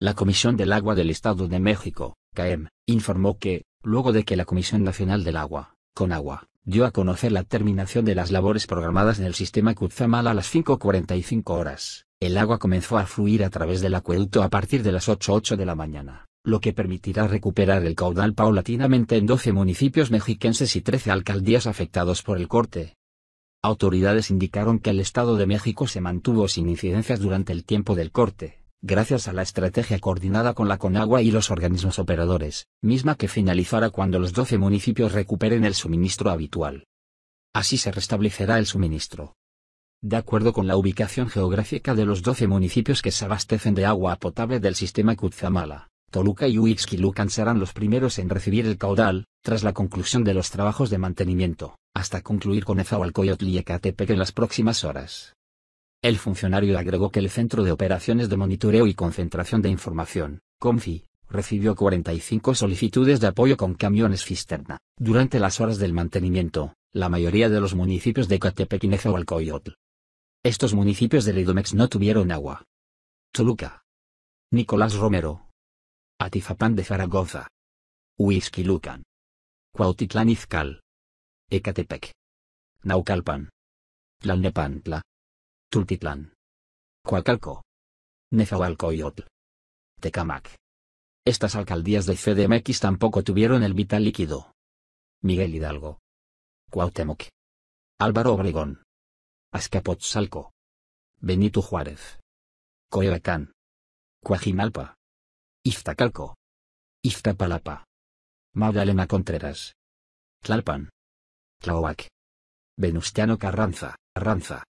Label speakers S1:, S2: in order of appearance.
S1: La Comisión del Agua del Estado de México, CAEM, informó que, luego de que la Comisión Nacional del Agua, CONAGUA, dio a conocer la terminación de las labores programadas en el sistema Cuzamal a las 5.45 horas, el agua comenzó a fluir a través del acueducto a partir de las 8.08 de la mañana, lo que permitirá recuperar el caudal paulatinamente en 12 municipios mexiquenses y 13 alcaldías afectados por el corte. Autoridades indicaron que el Estado de México se mantuvo sin incidencias durante el tiempo del corte gracias a la estrategia coordinada con la Conagua y los organismos operadores, misma que finalizará cuando los 12 municipios recuperen el suministro habitual. Así se restablecerá el suministro. De acuerdo con la ubicación geográfica de los 12 municipios que se abastecen de agua potable del sistema Kutzamala, Toluca y Huixquilucan serán los primeros en recibir el caudal, tras la conclusión de los trabajos de mantenimiento, hasta concluir con Ezahualcoyotl y Ecatepec en las próximas horas. El funcionario agregó que el Centro de Operaciones de Monitoreo y Concentración de Información, CONFI, recibió 45 solicitudes de apoyo con camiones cisterna, durante las horas del mantenimiento, la mayoría de los municipios de Catepec y Nezahualcóyotl. Estos municipios de Idomex no tuvieron agua. Toluca. Nicolás
S2: Romero. Atizapán de Zaragoza. Huizquilucan. Cuautitlán Izcal. Ecatepec. Naucalpan. Tlalnepantla. Tultitlán. Coacalco. Nezahualcoyotl. Tecamac.
S3: Estas alcaldías de CDMX tampoco tuvieron el vital líquido.
S2: Miguel Hidalgo. Cuauhtémoc. Álvaro Obregón. Azcapotzalco. Benito Juárez. Coyoacán. Cuajimalpa. Iztacalco. Iztapalapa. Magdalena Contreras. Tlalpan. Tlahuac. Venustiano Carranza, Carranza,